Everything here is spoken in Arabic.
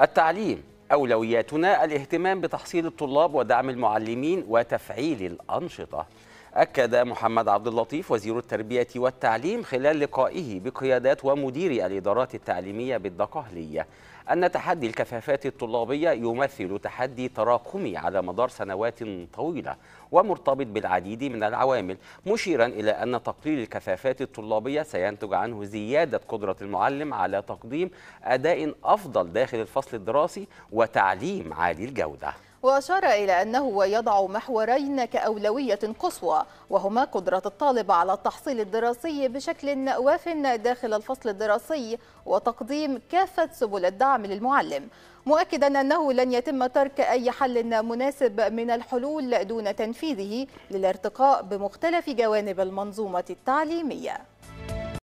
التعليم أولوياتنا الاهتمام بتحصيل الطلاب ودعم المعلمين وتفعيل الأنشطة أكد محمد عبد اللطيف وزير التربية والتعليم خلال لقائه بقيادات ومديري الإدارات التعليمية بالدقهلية أن تحدي الكثافات الطلابية يمثل تحدي تراكمي على مدار سنوات طويلة ومرتبط بالعديد من العوامل مشيرا إلى أن تقليل الكثافات الطلابية سينتج عنه زيادة قدرة المعلم على تقديم أداء أفضل داخل الفصل الدراسي وتعليم عالي الجودة وأشار إلى أنه يضع محورين كأولوية قصوى وهما قدرة الطالب على التحصيل الدراسي بشكل واف داخل الفصل الدراسي وتقديم كافة سبل الدعم للمعلم مؤكدا أنه لن يتم ترك أي حل مناسب من الحلول دون تنفيذه للارتقاء بمختلف جوانب المنظومة التعليمية